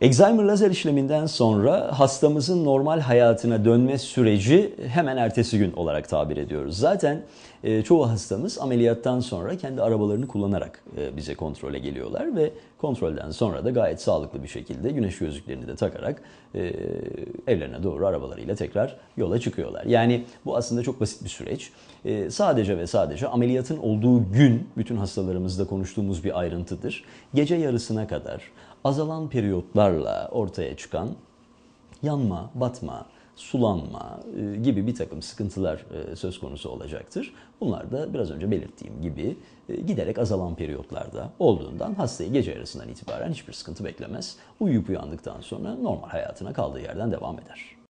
Excimer lazer işleminden sonra hastamızın normal hayatına dönme süreci hemen ertesi gün olarak tabir ediyoruz. Zaten e, çoğu hastamız ameliyattan sonra kendi arabalarını kullanarak e, bize kontrole geliyorlar ve kontrolden sonra da gayet sağlıklı bir şekilde güneş gözlüklerini de takarak e, evlerine doğru arabalarıyla tekrar yola çıkıyorlar. Yani bu aslında çok basit bir süreç. Sadece ve sadece ameliyatın olduğu gün bütün hastalarımızda konuştuğumuz bir ayrıntıdır. Gece yarısına kadar azalan periyotlarla ortaya çıkan yanma, batma, sulanma e, gibi bir takım sıkıntılar e, söz konusu olacaktır. Bunlar da biraz önce belirttiğim gibi e, giderek azalan periyotlarda olduğundan hastayı gece yarısından itibaren hiçbir sıkıntı beklemez. Uyuyup uyandıktan sonra normal hayatına kaldığı yerden devam eder.